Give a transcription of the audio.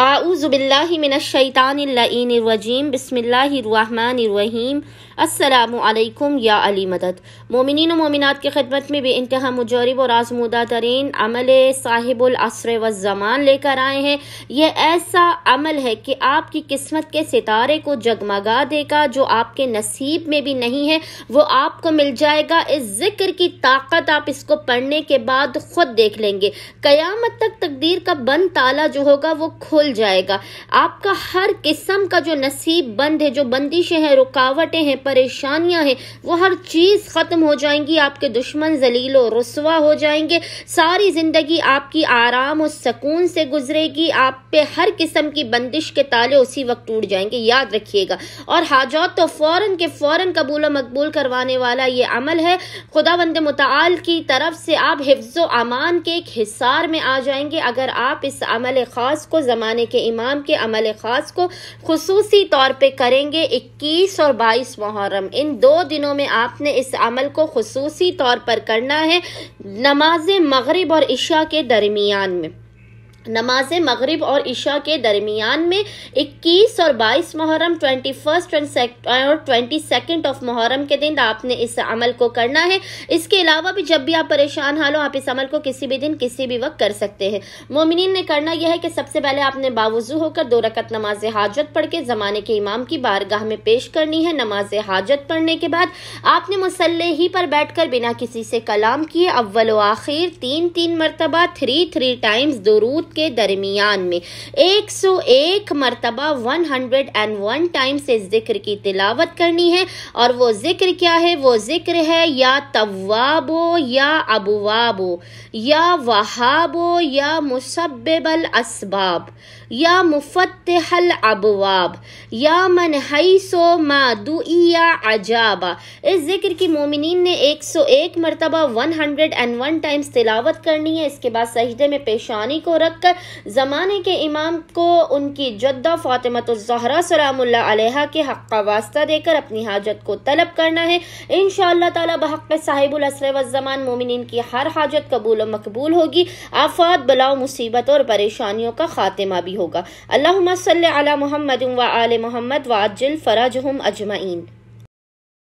आऊज़बिल्लिमिनशैतानरजीम बसमीम अल्लाम या अली मदद मोमिन मोमिनत की खिदमत में भी इंतहा मुजरब और आजमदा तरीन अमल साहिबुलसर वज़मान लेकर आए हैं यह ऐसा अमल है कि आपकी किस्मत के सितारे को जगमगा देगा जो आपके नसीब में भी नहीं है वो आपको मिल जाएगा इस जिक्र की ताकत आप इसको पढ़ने के बाद ख़ुद देख लेंगे क़यामत तक तकदीर का बंद ताला जो होगा वो खुल निकल जाएगा आपका हर किस्म का जो नसीब बंद है जो बंदिशें हैं रुकावटें हैं परेशानियां हैं वो हर चीज़ ख़त्म हो जाएंगी आपके दुश्मन जलील और रसवा हो जाएंगे सारी ज़िंदगी आपकी आराम और सुकून से गुजरेगी आप पे हर किस्म की बंदिश के ताले उसी वक्त टूट जाएंगे याद रखिएगा और हाजात तो फ़ौर के फ़ौर कबूल और मकबूल करवाने वाला ये अमल है खुदा बंद मताल की तरफ से आप हिफ्ज़ो अमान के एक हिसार में आ जाएंगे अगर आप इस अमल ख़ास को ज़माने जमाने के इमाम के अमल ख़ास को खसूस तौर पर करेंगे इक्कीस और बाईस मुहर्रम इन दो दिनों में आपने इस अमल को खसूस तौर पर करना है नमाज मगरब और इशा के दरमियान में नमाज मगरिब और इशा के दरमियान में 21 और 22 मुहर्रम 21st और 22nd ऑफ मुहर्रम के दिन आपने इस अमल को करना है इसके अलावा भी जब भी आप परेशान हाल हो आप इस अमल को किसी भी दिन किसी भी वक्त कर सकते हैं मोमिन ने करना यह है कि सबसे पहले आपने बावजू होकर दो रकत नमाज हाजत पढ़ के ज़माने के इमाम की बारगाह में पेश करनी है नमाज हाजत पढ़ने के बाद आपने मुसल्ले ही पर कर बिना किसी से कलाम किए अव्वल आखिर तीन तीन मरतबा थ्री थ्री टाइम्स दरूद के दरमियान में 101 मरतबा वन टाइम्स इस जिक्र की तिलावत करनी है और वो जिक्र क्या है वो जिक्र है या तवाबो या अबवाबो या वहाबो या मुसब्बल असबाब या मुफतहल अबवाब या मन हईसो मादुआ अजाबा इस जिक्र की मोमिन ने 101 मरतबा वन हंड्रेड वन टाइम्स तिलावत करनी है इसके बाद सजदे में पेशानी को रखकर कर ज़माने के इमाम को उनकी जद्दा फ़ातिमतज़हरा सलामुल्ला अलैहा के हक़ का वास्ता देकर अपनी हाजत को तलब करना है इन ताला बहक़ साहिबुलसर वज़मान मोमिन की हर हाजत कबूल और मकबूल होगी आफात बलाओ मुसीबत और परेशानियों का ख़ात्मा भी होगा अल्लाह सल मोहम्मद व आल मोहम्मद व अजल फ़राज हम अजमाइन